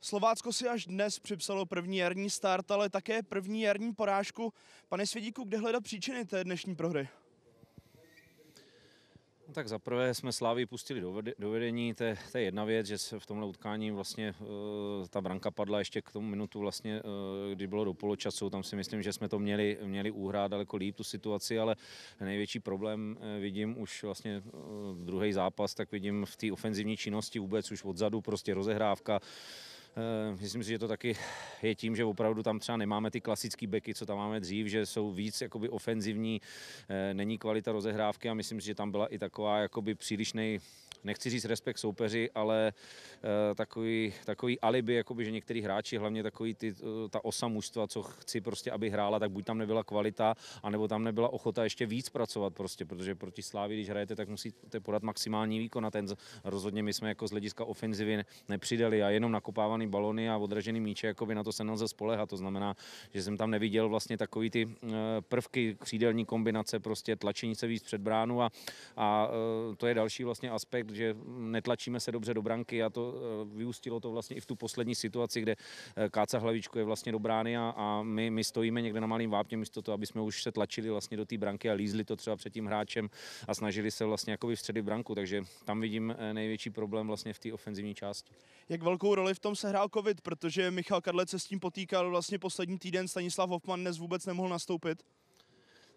Slovácko si až dnes připsalo první jarní start, ale také první jarní porážku. Pane Svědíku, kde hledat příčiny té dnešní prohry? No tak zaprvé jsme Slávy pustili do vedení, to je, to je jedna věc, že se v tomhle utkání vlastně e, ta branka padla ještě k tomu minutu vlastně, e, kdy bylo do poločasu, tam si myslím, že jsme to měli, měli uhrát daleko líp tu situaci, ale největší problém e, vidím už vlastně e, druhý zápas, tak vidím v té ofenzivní činnosti vůbec už odzadu prostě rozehrávka, Eh, myslím si, že to taky je tím, že opravdu tam třeba nemáme ty klasické beky, co tam máme dřív, že jsou víc jakoby ofenzivní, eh, není kvalita rozehrávky a myslím si, že tam byla i taková jakoby přílišnej nechci říct respekt soupeři, ale eh, takový, takový alibi, jakoby, že některý hráči, hlavně takový ty, ta osa mužstva, co chci prostě, aby hrála, tak buď tam nebyla kvalita, anebo tam nebyla ochota ještě víc pracovat prostě, protože proti Slávi, když hrajete, tak musíte podat maximální výkon a ten rozhodně my jsme jako z hlediska ofenzivy nepřidali a jenom nakopávaný balony a odražený míče, jako by na to se nelze spolehat. To znamená, že jsem tam neviděl vlastně takový ty eh, prvky křídelní kombinace, prostě tlačení se víc před bránu a, a eh, to je další vlastně aspekt, že netlačíme se dobře do branky a to eh, vyústilo to vlastně i v tu poslední situaci, kde Káca Hlavičku je vlastně do brány a, a my, my stojíme někde na malém vápně místo toho, aby jsme už se tlačili vlastně do té branky a lízli to třeba před tím hráčem a snažili se vlastně jako vstředit branku, takže tam vidím největší problém vlastně v té ofenzivní části. Jak velkou roli v tom se sehrál covid, protože Michal Kadlec se s tím potýkal vlastně poslední týden, Stanislav Hofman dnes vůbec nemohl nastoupit.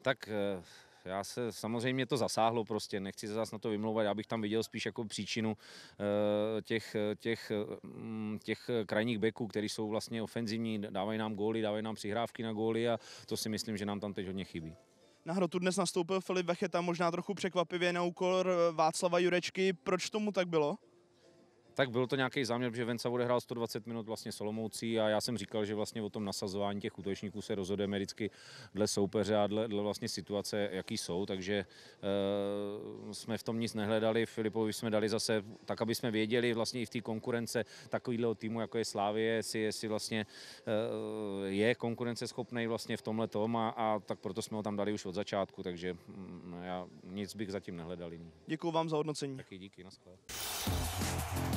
Tak eh, já se samozřejmě to zasáhlo prostě, nechci se zase na to vymlouvat, já bych tam viděl spíš jako příčinu eh, těch, těch, mm, těch krajních beků, které jsou vlastně ofenzivní, dávají nám góly, dávají nám přihrávky na góly a to si myslím, že nám tam teď hodně chybí. Na hrotu dnes nastoupil Filip Vecheta, možná trochu překvapivě na úkol eh, Václava Jurečky. Proč tomu tak bylo? tak byl to nějaký záměr, že Venca odehrál 120 minut vlastně Solomoucí a já jsem říkal, že vlastně o tom nasazování těch útočníků se rozhodeme vždycky dle soupeře a dle, dle vlastně situace, jaký jsou, takže e, jsme v tom nic nehledali, Filipovi jsme dali zase tak, aby jsme věděli vlastně i v té konkurence takového týmu, jako je Slávie, jestli, jestli vlastně e, je konkurenceschopný vlastně v tomhle tom a, a tak proto jsme ho tam dali už od začátku, takže m, mm, já nic bych zatím nehledal jiný. Děkuji vám za hodnocení. Taky díky, naschle.